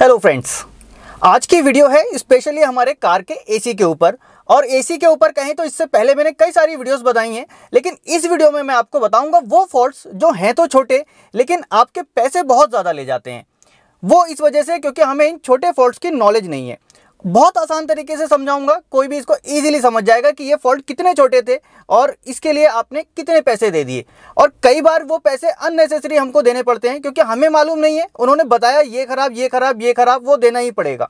hello friends आज की video है स्पेशली हमारे कार के एसी के ऊपर और एसी के ऊपर कहें तो इससे पहले मैंने कई सारी वीडियोस बताई हैं लेकिन इस वीडियो में मैं आपको बताऊंगा वो फॉल्ट्स जो हैं तो छोटे लेकिन आपके पैसे बहुत ज़्यादा ले जाते हैं वो इस वजह से क्योंकि हमें इन छोटे फॉल्ट्स की नॉलेज नहीं है बहुत आसान तरीके से समझाऊंगा कोई भी इसको इजीली समझ जाएगा कि ये फॉल्ट कितने छोटे थे और इसके लिए आपने कितने पैसे दे दिए और कई बार वो पैसे अननेसेसरी हमको देने पड़ते हैं क्योंकि हमें मालूम नहीं है उन्होंने बताया ये खराब ये खराब ये खराब वो देना ही पड़ेगा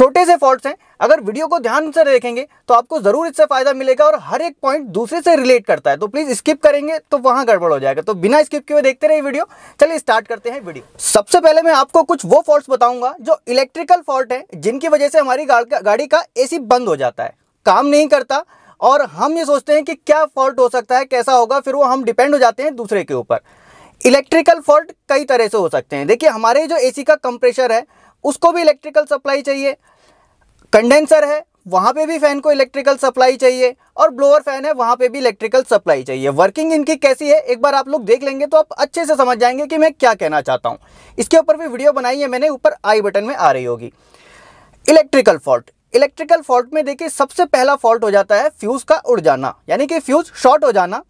छोटे से फॉल्ट्स हैं अगर वीडियो को ध्यान से देखेंगे तो आपको ज़रूर इससे फ़ायदा मिलेगा और हर एक पॉइंट दूसरे से रिलेट करता है तो प्लीज़ स्किप करेंगे तो वहां गड़बड़ हो जाएगा तो बिना स्किप के देखते रहे वीडियो चलिए स्टार्ट करते हैं वीडियो सबसे पहले मैं आपको कुछ वो फॉल्ट बताऊंगा जो इलेक्ट्रिकल फॉल्ट है जिनकी वजह से हमारी गाड़ी का ए बंद हो जाता है काम नहीं करता और हम ये सोचते हैं कि क्या फॉल्ट हो सकता है कैसा होगा फिर वो हम डिपेंड हो जाते हैं दूसरे के ऊपर इलेक्ट्रिकल फॉल्ट कई तरह से हो सकते हैं देखिए हमारे जो एसी का कंप्रेशर है उसको भी इलेक्ट्रिकल सप्लाई चाहिए कंडेंसर है वहाँ पे भी फैन को इलेक्ट्रिकल सप्लाई चाहिए और ब्लोअर फैन है वहाँ पे भी इलेक्ट्रिकल सप्लाई चाहिए वर्किंग इनकी कैसी है एक बार आप लोग देख लेंगे तो आप अच्छे से समझ जाएंगे कि मैं क्या कहना चाहता हूँ इसके ऊपर भी वीडियो बनाई है मैंने ऊपर आई बटन में आ रही होगी इलेक्ट्रिकल फॉल्ट इलेक्ट्रिकल फॉल्ट में देखिए सबसे पहला फॉल्ट हो जाता है फ्यूज़ का उड़ जाना यानी कि फ्यूज़ शॉर्ट हो जाना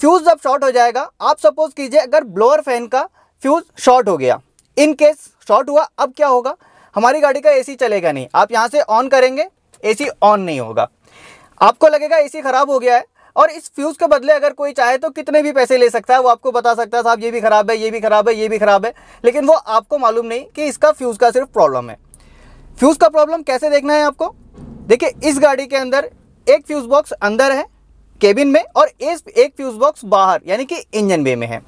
फ्यूज़ जब शॉर्ट हो जाएगा आप सपोज़ कीजिए अगर ब्लोअर फैन का फ्यूज़ शॉर्ट हो गया इन केस शॉर्ट हुआ अब क्या होगा हमारी गाड़ी का एसी चलेगा नहीं आप यहाँ से ऑन करेंगे एसी ऑन नहीं होगा आपको लगेगा एसी ख़राब हो गया है और इस फ्यूज़ के बदले अगर कोई चाहे तो कितने भी पैसे ले सकता है वो आपको बता सकता है साहब ये भी ख़राब है ये भी ख़राब है ये भी ख़राब है लेकिन वो आपको मालूम नहीं कि इसका फ्यूज़ का सिर्फ प्रॉब्लम है फ्यूज़ का प्रॉब्लम कैसे देखना है आपको देखिए इस गाड़ी के अंदर एक फ्यूज़ बॉक्स अंदर है केबिन में और एक फ्यूज़ बॉक्स बाहर यानी कि इंजन बे में है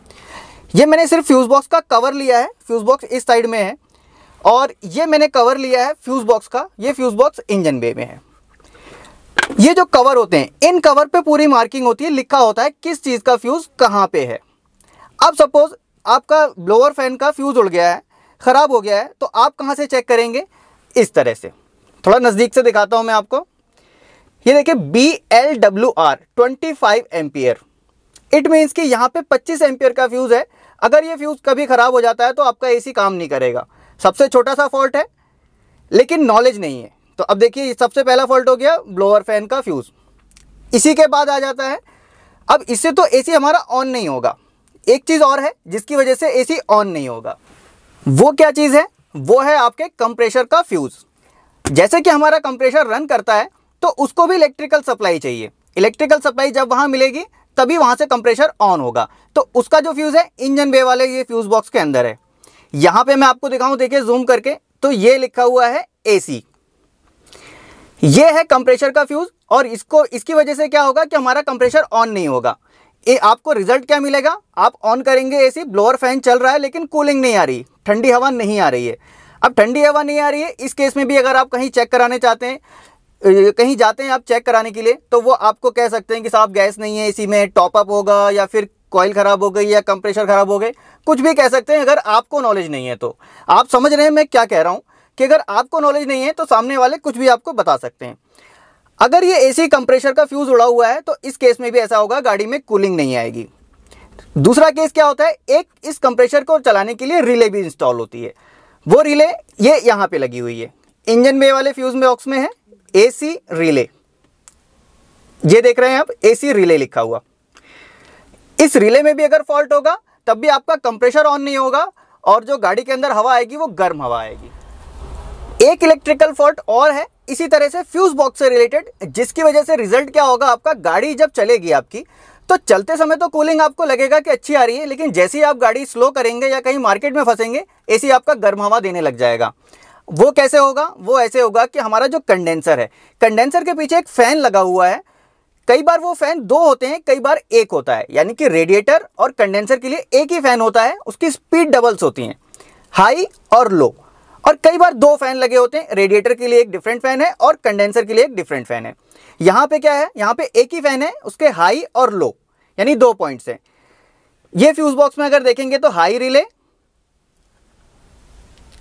ये मैंने सिर्फ फ्यूज़ बॉक्स का कवर लिया है फ्यूज़ बॉक्स इस साइड में है और ये मैंने कवर लिया है फ्यूज़ बॉक्स का ये फ्यूज़ बॉक्स इंजन बे में है ये जो कवर होते हैं इन कवर पे पूरी मार्किंग होती है लिखा होता है किस चीज़ का फ्यूज़ कहाँ पे है अब सपोज़ आपका ब्लोअर फैन का फ्यूज़ उड़ गया है ख़राब हो गया है तो आप कहाँ से चेक करेंगे इस तरह से थोड़ा नज़दीक से दिखाता हूँ मैं आपको ये देखिए B L W R twenty five ampere it means कि यहाँ पे पच्चीस एम्पियर का फ्यूज़ है अगर ये फ्यूज़ कभी ख़राब हो जाता है तो आपका एसी काम नहीं करेगा सबसे छोटा सा फॉल्ट है लेकिन नॉलेज नहीं है तो अब देखिए सबसे पहला फॉल्ट हो गया ब्लोअर फैन का फ्यूज़ इसी के बाद आ जाता है अब इससे तो एसी हमारा ऑन नहीं होगा एक चीज़ और है जिसकी वजह से एसी ऑन नहीं होगा वो क्या चीज़ है वो है आपके कंप्रेशर का फ्यूज़ जैसे कि हमारा कंप्रेशर रन करता है तो उसको भी इलेक्ट्रिकल सप्लाई चाहिए इलेक्ट्रिकल सप्लाई जब वहाँ मिलेगी तभी वहाँ से कंप्रेशर ऑन होगा तो उसका जो फ्यूज़ है इंजन बे वाले ये फ्यूज़ बॉक्स के अंदर है यहां पे मैं आपको दिखाऊं देखिए जूम करके तो ये लिखा हुआ है एसी ये है कंप्रेशर का फ्यूज और इसको इसकी वजह से क्या होगा कि हमारा कंप्रेशर ऑन नहीं होगा ये आपको रिजल्ट क्या मिलेगा आप ऑन करेंगे एसी ब्लोअर फैन चल रहा है लेकिन कूलिंग नहीं आ रही ठंडी हवा नहीं आ रही है अब ठंडी हवा नहीं आ रही है इस केस में भी अगर आप कहीं चेक कराने चाहते हैं कहीं जाते हैं आप चेक कराने के लिए तो वो आपको कह सकते हैं कि साहब गैस नहीं है इसी में टॉपअप होगा या फिर कॉयल ख़राब हो गई या कंप्रेशर ख़राब हो गए कुछ भी कह सकते हैं अगर आपको नॉलेज नहीं है तो आप समझ रहे हैं मैं क्या कह रहा हूँ कि अगर आपको नॉलेज नहीं है तो सामने वाले कुछ भी आपको बता सकते हैं अगर ये एसी कंप्रेशर का फ्यूज़ उड़ा हुआ है तो इस केस में भी ऐसा होगा गाड़ी में कूलिंग नहीं आएगी दूसरा केस क्या होता है एक इस कंप्रेशर को चलाने के लिए रिले भी इंस्टॉल होती है वो रिले ये यहाँ पे लगी हुई है इंजन बे वाले फ्यूज़ बॉक्स में है एसी रिले ये देख रहे हैं आप एसी रिले लिखा हुआ इस रिले में भी अगर फॉल्ट होगा तब भी आपका कंप्रेशर ऑन नहीं होगा और जो गाड़ी के अंदर हवा आएगी वो गर्म हवा आएगी एक इलेक्ट्रिकल फॉल्ट और है इसी तरह से फ्यूज़ बॉक्स से रिलेटेड जिसकी वजह से रिजल्ट क्या होगा आपका गाड़ी जब चलेगी आपकी तो चलते समय तो कूलिंग आपको लगेगा कि अच्छी आ रही है लेकिन जैसे ही आप गाड़ी स्लो करेंगे या कहीं मार्केट में फंसेंगे ऐसी आपका गर्म हवा देने लग जाएगा वो कैसे होगा वो ऐसे होगा कि हमारा जो कंडेंसर है कंडेंसर के पीछे एक फ़ैन लगा हुआ है कई बार वो फैन दो होते हैं कई बार एक होता है यानी कि रेडिएटर और कंडेंसर के लिए एक ही फैन होता है उसकी स्पीड डबल्स होती हैं हाई और लो और कई बार दो फैन लगे होते हैं रेडिएटर के लिए एक डिफरेंट फैन है और कंडेंसर के लिए एक डिफरेंट फैन है यहाँ पे क्या है यहाँ पे एक ही फैन है उसके हाई और लो यानी दो पॉइंट्स हैं ये फ्यूज बॉक्स में अगर देखेंगे तो हाई रिले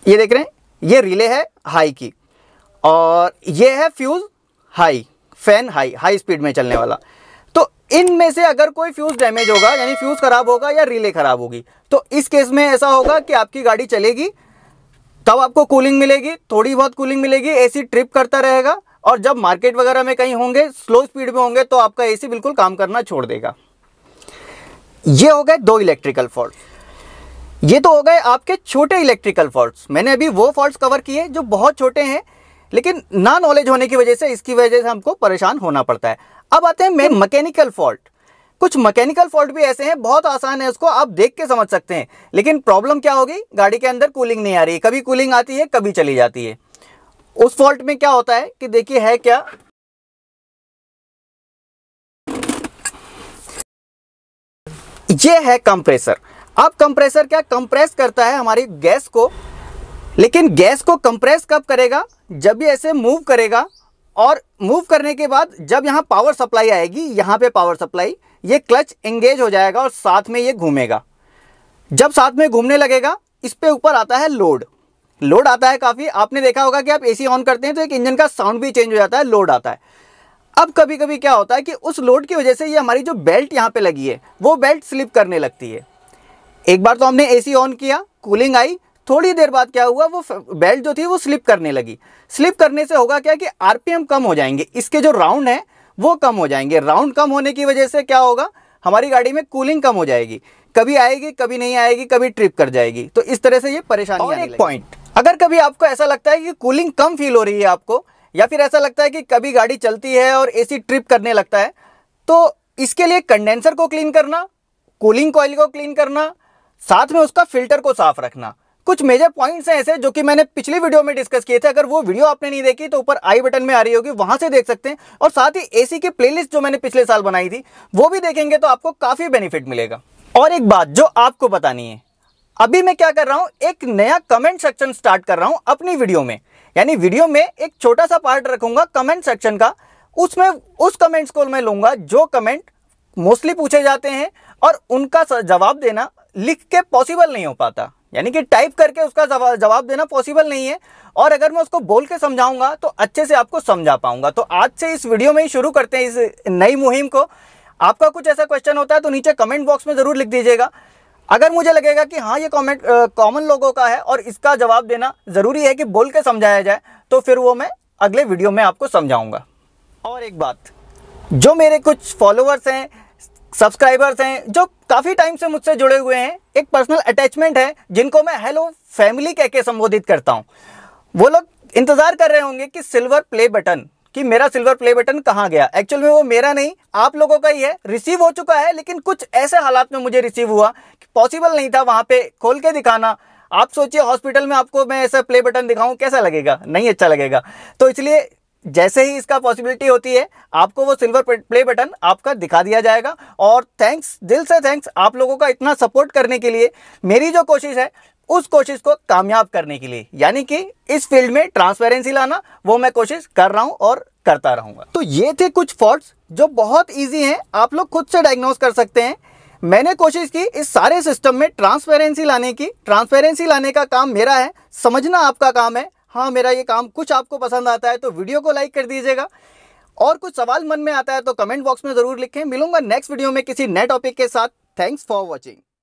ये देख रहे हैं ये रिले है हाई की और ये है fuse high fan high high speed में चलने वाला तो इनमें से अगर कोई फ्यूज़ डैमेज होगा यानी फ्यूज़ ख़राब होगा या रिले ख़राब होगी तो इस केस में ऐसा होगा कि आपकी गाड़ी चलेगी तब आपको कूलिंग मिलेगी थोड़ी बहुत कूलिंग मिलेगी एसी ट्रिप करता रहेगा और जब मार्केट वगैरह में कहीं होंगे स्लो स्पीड में होंगे तो आपका एसी बिल्कुल काम करना छोड़ देगा ये हो गए दो इलेक्ट्रिकल फॉल्ट ये तो हो गए आपके छोटे इलेक्ट्रिकल फॉल्ट मैंने अभी वो फॉल्ट कवर किए जो बहुत छोटे हैं लेकिन ना नॉलेज होने की वजह से इसकी वजह से हमको परेशान होना पड़ता है अब आते हैं मेन मैकेनिकल फॉल्ट कुछ मैकेनिकल फॉल्ट भी ऐसे हैं बहुत आसान है उसको आप देख के समझ सकते हैं लेकिन प्रॉब्लम क्या होगी गाड़ी के अंदर कूलिंग नहीं आ रही कभी कूलिंग आती है कभी चली जाती है उस फॉल्ट में क्या होता है कि देखिए है क्या ये है कंप्रेसर अब कंप्रेसर क्या कंप्रेस करता है हमारी गैस को लेकिन गैस को कंप्रेस कब करेगा जब ये ऐसे मूव करेगा और मूव करने के बाद जब यहाँ पावर सप्लाई आएगी यहाँ पे पावर सप्लाई ये क्लच एंगेज हो जाएगा और साथ में ये घूमेगा जब साथ में घूमने लगेगा इस पर ऊपर आता है लोड लोड आता है काफ़ी आपने देखा होगा कि आप एसी ऑन करते हैं तो एक इंजन का साउंड भी चेंज हो जाता है लोड आता है अब कभी कभी क्या होता है कि उस लोड की वजह से ये हमारी जो बेल्ट यहाँ पे लगी है वो बेल्ट स्लिप करने लगती है एक बार तो हमने एसी ऑन किया कूलिंग आई थोड़ी देर बाद क्या हुआ वो बेल्ट जो थी वो स्लिप करने लगी स्लिप करने से होगा क्या कि आरपीएम कम हो जाएंगे इसके जो राउंड हैं वो कम हो जाएंगे राउंड कम होने की वजह से क्या होगा हमारी गाड़ी में कूलिंग कम हो जाएगी कभी आएगी कभी नहीं आएगी कभी ट्रिप कर जाएगी तो इस तरह से ये परेशानी और एक पॉइंट अगर कभी आपको ऐसा लगता है कि कूलिंग कम फील हो रही है आपको या फिर ऐसा लगता है कि कभी गाड़ी चलती है और एसी ट्रिप करने लगता है तो इसके लिए कंडेंसर को क्लीन करना कूलिंग कॉइल को क्लीन करना साथ में उसका फिल्टर को साफ रखना कुछ मेजर पॉइंट्स हैं ऐसे जो कि मैंने पिछली वीडियो में डिस्कस किए थे अगर वो वीडियो आपने नहीं देखी तो ऊपर आई बटन में आ रही होगी वहां से देख सकते हैं और साथ ही एसी की प्लेलिस्ट जो मैंने पिछले साल बनाई थी वो भी देखेंगे तो आपको काफ़ी बेनिफिट मिलेगा और एक बात जो आपको बतानी है अभी मैं क्या कर रहा हूँ एक नया कमेंट सेक्शन स्टार्ट कर रहा हूं अपनी वीडियो में यानी वीडियो में एक छोटा सा पार्ट रखूंगा कमेंट सेक्शन का उसमें उस कमेंट्स को मैं लूंगा जो कमेंट मोस्टली पूछे जाते हैं और उनका जवाब देना लिख के पॉसिबल नहीं हो पाता यानी कि टाइप करके उसका जवाब देना पॉसिबल नहीं है और अगर मैं उसको बोल के समझाऊंगा तो अच्छे से आपको समझा पाऊंगा तो आज से इस वीडियो में ही शुरू करते हैं इस नई मुहिम को आपका कुछ ऐसा क्वेश्चन होता है तो नीचे कमेंट बॉक्स में ज़रूर लिख दीजिएगा अगर मुझे लगेगा कि हाँ ये कमेंट कॉमन लोगों का है और इसका जवाब देना ज़रूरी है कि बोल के समझाया जाए तो फिर वो मैं अगले वीडियो में आपको समझाऊंगा और एक बात जो मेरे कुछ फॉलोअर्स हैं सब्सक्राइबर्स हैं जो काफ़ी टाइम से मुझसे जुड़े हुए हैं एक पर्सनल अटैचमेंट है जिनको मैं हेलो फैमिली कह के संबोधित करता हूँ वो लोग इंतज़ार कर रहे होंगे कि सिल्वर प्ले बटन कि मेरा सिल्वर प्ले बटन कहाँ गया एक्चुअल में वो मेरा नहीं आप लोगों का ही है रिसीव हो चुका है लेकिन कुछ ऐसे हालात में मुझे रिसीव हुआ कि पॉसिबल नहीं था वहाँ पे खोल के दिखाना आप सोचिए हॉस्पिटल में आपको मैं ऐसा प्ले बटन दिखाऊं कैसा लगेगा नहीं अच्छा लगेगा तो इसलिए जैसे ही इसका पॉसिबिलिटी होती है आपको वो सिल्वर प्ले बटन आपका दिखा दिया जाएगा और थैंक्स दिल से थैंक्स आप लोगों का इतना सपोर्ट करने के लिए मेरी जो कोशिश है उस कोशिश को कामयाब करने के लिए यानी कि इस फील्ड में ट्रांसपेरेंसी लाना वो मैं कोशिश कर रहा हूँ और करता रहूँगा तो ये थे कुछ फॉल्ट जो बहुत ईजी हैं आप लोग खुद से डायग्नोज कर सकते हैं मैंने कोशिश की इस सारे सिस्टम में ट्रांसपेरेंसी लाने की ट्रांसपेरेंसी लाने का काम मेरा है समझना आपका काम है हाँ मेरा ये काम कुछ आपको पसंद आता है तो वीडियो को लाइक कर दीजिएगा और कुछ सवाल मन में आता है तो कमेंट बॉक्स में ज़रूर लिखें मिलूंगा नेक्स्ट वीडियो में किसी नए टॉपिक के साथ थैंक्स फॉर वॉचिंग